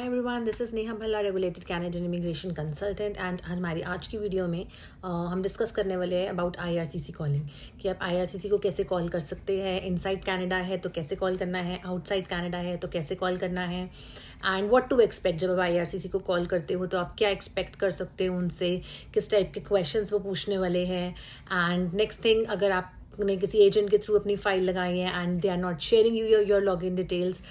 Every everyone this is Neha Bhalla regulated Canadian immigration consultant and हमारी आज की वीडियो में आ, हम डिस्कस करने वाले हैं about I R C C calling कि आप आई आर सी सी को कैसे कॉल कर सकते हैं इन साइड कैनेडा है तो कैसे कॉल करना है आउटसाइड कैनेडा है तो कैसे कॉल करना है एंड वॉट टू एक्सपेक्ट जब आप आई आर सी सी को कॉल करते हो तो आप क्या एक्सपेक्ट कर सकते हो उनसे किस टाइप के क्वेश्चन वो पूछने वाले हैं एंड नेक्स्ट थिंग अगर आप ने किसी एजेंट के थ्रू अपनी फाइल लगाई है and they are not sharing you your log in details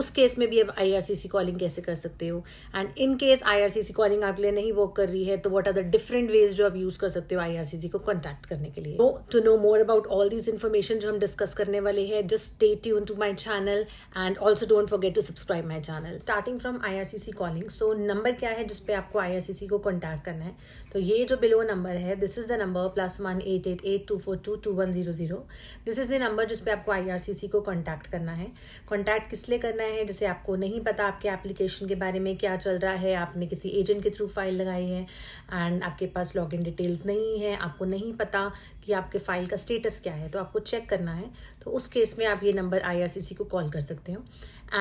उस केस में भी आप आईआरसीसी कॉलिंग कैसे कर सकते हो and in case IRCC calling आपके लिए नहीं वर्क कर रही है तो what are the different ways जो आप यूज कर सकते हो आईआरसीसी को कॉन्टैक्ट करने के लिए तो to know more about all this information जो हम डिस्कस करने वाले हैं just stay tune to my channel and also don't forget to subscribe my channel starting from I calling so number क्या है जिसपे आपको आई को कॉन्टैक्ट करना है तो ये जो बिलो नंबर है this is the number plus one eight eight eight two four two two one zero zero this is the number जिसपे आपको आईआरसीसी को कांटेक्ट करना है कांटेक्ट किस लिए करना है जैसे आपको नहीं पता आपके एप्लीकेशन के बारे में क्या चल रहा है आपने किसी एजेंट के थ्रू फाइल लगाई है एंड आपके पास लॉग इन डिटेल्स नहीं है आपको नहीं पता कि आपके फाइल का स्टेटस क्या है तो आपको चेक करना है तो उस केस में आप ये नंबर आईआरसीसी को कॉल कर सकते हो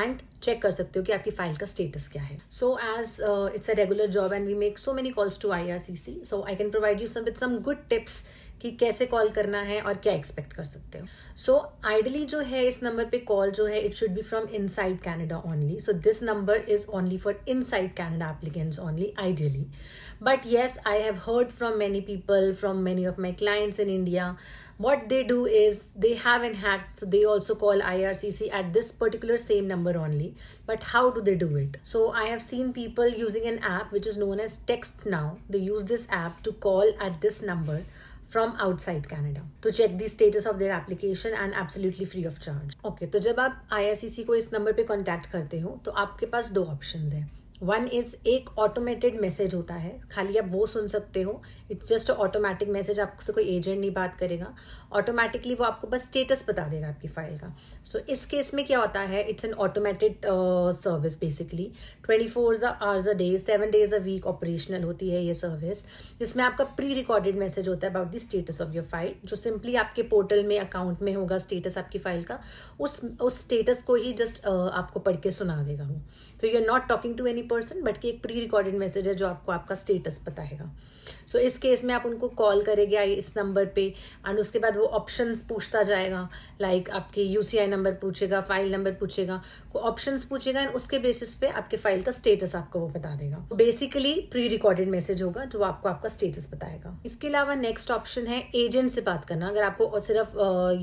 एंड चेक कर सकते हो कि आपकी फाइल का स्टेटस क्या है so as it's a regular job and we make so many calls to IRCC so I can provide you some with some good tips कि कैसे कॉल करना है और क्या एक्सपेक्ट कर सकते हो सो आइडली जो है इस नंबर पे कॉल जो है it should be from inside Canada only so this number is only for inside Canada applicants only ideally but yes I have heard from many people from many of my clients in India what they do is they have an hack they also call I R C C at this particular same number only but how do they do it so I have seen people using an app which is known as text now they use this app to call at this number from outside Canada to check the status of their application and absolutely free of charge okay तो जब आप आई e को इस number पे contact करते हो तो आपके पास दो ऑप्शन है वन इज़ एक ऑटोमेटेड मैसेज होता है खाली आप वो सुन सकते हो इट्स जस्ट ऑटोमेटिक मैसेज आपसे कोई एजेंट नहीं बात करेगा ऑटोमेटिकली वो आपको बस स्टेटस बता देगा आपकी फाइल का सो so, इस केस में क्या होता है it's an automated service basically twenty four hours a day seven days a week operational होती है ये सर्विस जिसमें आपका प्री रिकॉर्डेड मैसेज होता है about the status of your file जो सिंपली आपके पोर्टल में अकाउंट में होगा स्टेटस आपकी फाइल का उस उस स्टेटस को ही जस्ट uh, आपको पढ़ के सुना देगा वो so you are not talking to any person but कि एक प्री रिकॉर्डेड मैसेज है जो आपको आपका स्टेटस बताएगा सो so, इस केस में आप उनको कॉल करेंगे इस नंबर पे एंड उसके बाद वो ऑप्शन पूछता जाएगा लाइक like आपके यूसीआई नंबर पूछेगा फाइल नंबर पूछेगा को ऑप्शन पूछेगा एंड उसके बेसिस पे आपके फाइल का स्टेटस आपको वो बता देगा बेसिकली प्री रिकॉर्डेड मैसेज होगा जो आपको आपका स्टेटस बताएगा इसके अलावा नेक्स्ट ऑप्शन है एजेंट से बात करना अगर आपको सिर्फ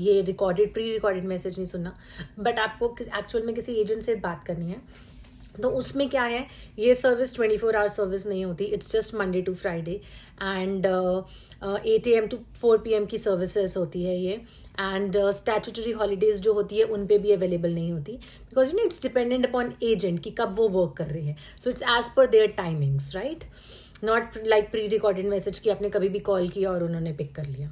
ये रिकॉर्डेड प्री रिकॉर्डेड मैसेज नहीं सुनना बट आपको एक्चुअल में किसी एजेंट से बात करनी है तो उसमें क्या है ये service twenty four hour service नहीं होती it's just Monday to Friday and eight A M to four P M की सर्विसेज होती है ये एंड स्टैचूटरी हॉलीडेज़ जो होती है उन पे भी अवेलेबल नहीं होती because you know it's dependent upon agent कि कब वो वर्क कर रही है so it's as per their timings right not like pre recorded message कि आपने कभी भी कॉल किया और उन्होंने पिक कर लिया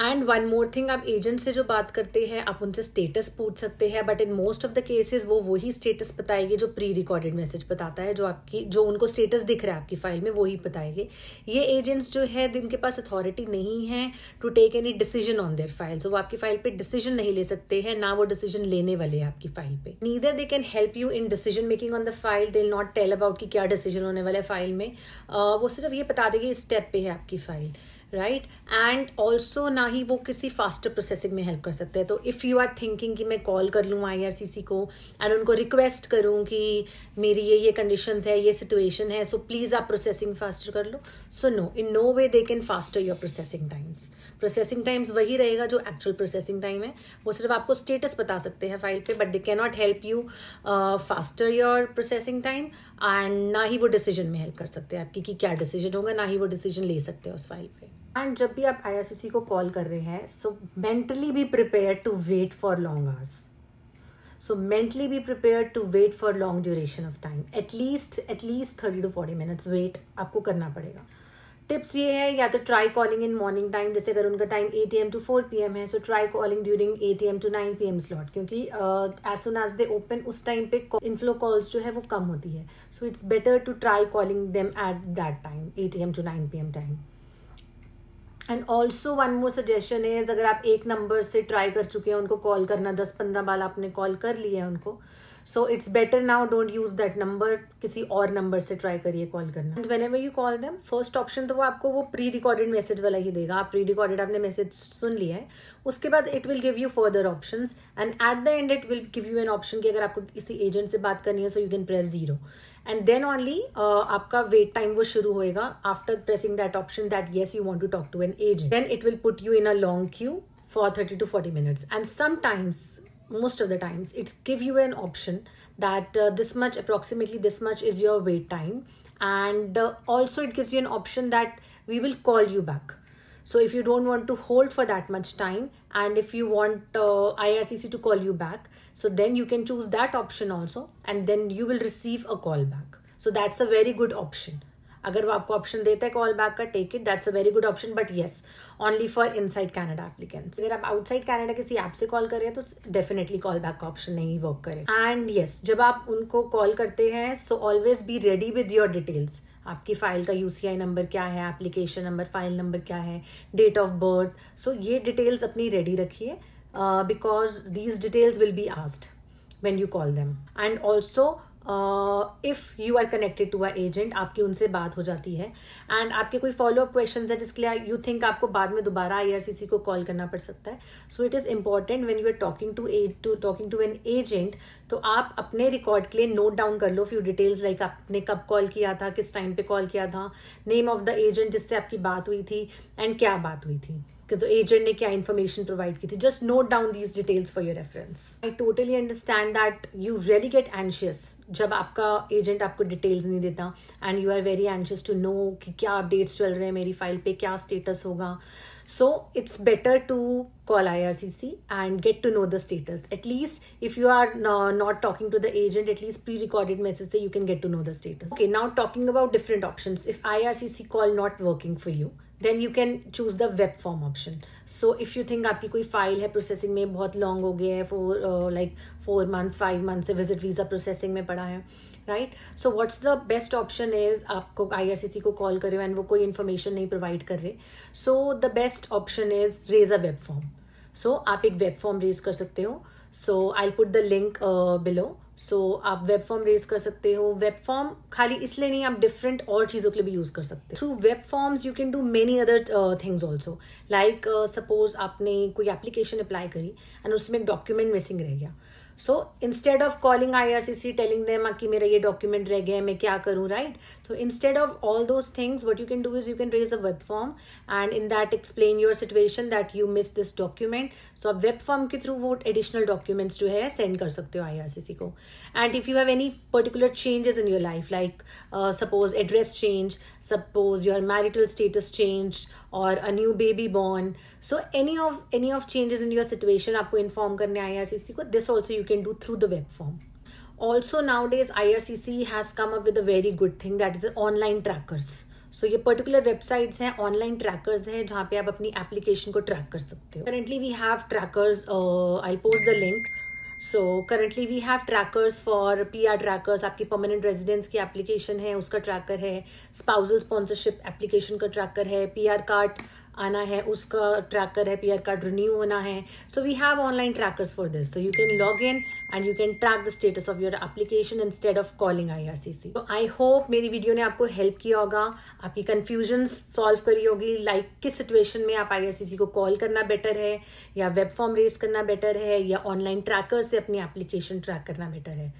एंड वन मोर थिंग आप एजेंट से जो बात करते हैं आप उनसे स्टेटस पूछ सकते हैं but in most of the cases वो वही स्टेटस बताएंगे जो प्री रिकॉर्डेड मैसेज बताता है जो आपकी जो उनको स्टेटस दिख रहा है आपकी फाइल में वही बताएंगे ये एजेंट्स जो है जिनके पास अथॉरिटी नहीं है to take any decision on their file सो वो आपकी फाइल पे डिसीजन नहीं ले सकते हैं ना वो डिसीजन लेने वाले हैं आपकी फाइल पे neither they can help you in decision making on the file they not tell about कि क्या डिसीजन होने वाला है फाइल में uh, वो सिर्फ ये बता देगी इस स्टेप पे है आपकी फाइल राइट एंड ऑल्सो ना ही वो किसी फास्टर प्रोसेसिंग में हेल्प कर सकते हैं तो इफ़ यू आर थिंकिंग कि मैं कॉल कर लूँ आई आर सी सी को एंड उनको रिक्वेस्ट करूँ कि मेरी ये ये कंडीशन है ये सिचुएशन है सो प्लीज़ आप प्रोसेसिंग फास्टर कर लो so no in no way they can faster your processing times processing times वही रहेगा जो एक्चुअल प्रोसेसिंग टाइम है वो सिर्फ आपको स्टेटस बता सकते हैं फाइल पे but they can not help you faster your processing time and ना ही वो डिसीजन में हेल्प कर सकते हैं आपकी कि क्या डिसीजन होगा ना ही वो डिसीजन ले सकते हैं उस फाइल पे एंड जब भी आप आई को कॉल कर रहे हैं so mentally be prepare to wait for long hours so mentally be prepare to wait for long duration of time at least at least thirty to forty minutes wait आपको करना पड़ेगा टिप्स ये है या तो try calling in morning time जैसे अगर उनका time eight AM to four P एम है so try calling during eight AM to nine PM एम स्लॉट क्योंकि as soon as they open उस टाइम पे इनफ्लो कॉल्स जो है वो कम होती है so it's better to try calling them at that time eight AM to nine PM M time and also one more suggestion is अगर आप एक नंबर से ट्राई कर चुके हैं उनको कॉल करना दस पंद्रह बार आपने कॉल कर लिया है उनको so it's better now don't use that number किसी और नंबर से ट्राई करिए कॉल करना and whenever you call them first option तो वो आपको वो प्री रिकॉर्डेड मैसेज वाला ही देगा आप प्री रिकॉर्डेड आपने मैसेज सुन लिया है उसके बाद it will give you further option and at the end it will give you an option कि अगर आपको किसी एजेंट से बात करनी है so you can press zero and then only आपका वेट टाइम वो शुरू होएगा after pressing that option that yes you want to talk to an agent then it will put you in a long queue for thirty to forty minutes and sometimes most of the times it give you an option that uh, this much approximately this much is your wait time and uh, also it gives you an option that we will call you back so if you don't want to hold for that much time and if you want uh, ircc to call you back so then you can choose that option also and then you will receive a call back so that's a very good option अगर वो आपको option देता है call back का take it that's a very good option but yes only for inside Canada applicants अगर आप outside Canada किसी app से कॉल करें तो डेफिनेटली कॉल बैक का ऑप्शन नहीं वर्क करें एंड येस yes, जब आप उनको कॉल करते हैं so always be ready with your details आपकी फ़ाइल का यू नंबर क्या है एप्लीकेशन नंबर फाइल नंबर क्या है डेट ऑफ बर्थ सो ये डिटेल्स अपनी रेडी रखिए because these details will be asked when you call them and also if you are connected to our agent आपकी उनसे बात हो जाती है एंड आपके कोई फॉलोअप क्वेश्चन है जिसके लिए यू थिंक आपको बाद में दोबारा आई को कॉल करना पड़ सकता है so it is important when you are talking to talking to an agent तो आप अपने रिकॉर्ड के लिए नोट डाउन कर लो फ्यू डिटेल्स लाइक आपने कब कॉल किया था किस टाइम पे कॉल किया था नेम ऑफ द एजेंट जिससे आपकी बात हुई थी एंड क्या बात हुई थी कि तो एजेंट ने क्या इन्फॉर्मेशन प्रोवाइड की थी just note down these details for your reference I totally understand that you really get anxious जब आपका एजेंट आपको डिटेल्स नहीं देता and you are very anxious to know कि क्या अपडेट्स चल रहे हैं मेरी फाइल पे क्या स्टेटस होगा So it's better to call IRCC and get to know the status. At least if you are not talking to the agent, at least pre-recorded message say you can get to know the status. Okay, now talking about different options. If IRCC call not working for you, then you can choose the web form option. So if you think आपकी file file processing processing में long long हो गया है for like four months, five months से visit visa processing में पड़ा right so what's the best option is आपको IRCC को कॉल करें एंड वो कोई इन्फॉर्मेशन नहीं प्रोवाइड कर रहे so the best option is raise a web form so आप एक वेब फॉर्म रेज कर सकते हो so I put the link below सो आप वेब फॉर्म रेज कर सकते हो वेब फॉर्म खाली इसलिए नहीं आप डिफरेंट और चीज़ों के लिए भी यूज़ कर सकते हो through web forms you can do many other things also like suppose आपने कोई एप्लीकेशन अप्लाई करी एंड उसमें एक डॉक्यूमेंट मिसिंग रह गया so instead of calling ircc telling them ah, ki mera ye document reh gaya main kya karu right so instead of all those things what you can do is you can raise a web form and in that explain your situation that you miss this document so आप web form के through वो additional documents जो है send कर सकते हो IRCC को and if you have any particular changes in your life like suppose address change suppose your marital status change और a new baby born so any of any of changes in your situation आपको inform करने IRCC को this also you can do through the web form R C C has come up with a very good thing that is online trackers so so, ये particular websites हैं online trackers हैं जहाँ पे आप अपनी application को track कर सकते हो currently we have trackers I post the link so currently we have trackers for P R trackers आपकी परमानेंट रेजिडेंस की एप्लीकेशन है उसका ट्रैकर है स्पाउजल स्पॉन्सरशिप एप्लीकेशन का ट्रैकर है पी आर कार्ड आना है उसका ट्रैकर है पीआर कार्ड रिन्यू होना है so we have online trackers for this so you can log in and you can track the status of your application instead of calling I R C C तो I hope मेरी video ने आपको help किया होगा आपकी confusion solve करी होगी like like किस सिचुएशन में आप आई आर सी सी को कॉल करना बेटर है या वेब फॉर्म रेस करना बेटर है या ऑनलाइन ट्रैकर से अपनी एप्लीकेशन ट्रैक करना बेटर है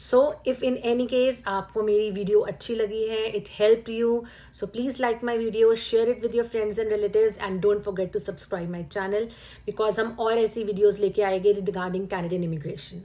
so if in any case आपको मेरी वीडियो अच्छी लगी है it help you so please like my video share it with your friends and relative and don't forget to subscribe my channel because हम और ऐसी वीडियोज़ लेके आएंगे रिगार्डिंग कैनेडियन इमिग्रेशन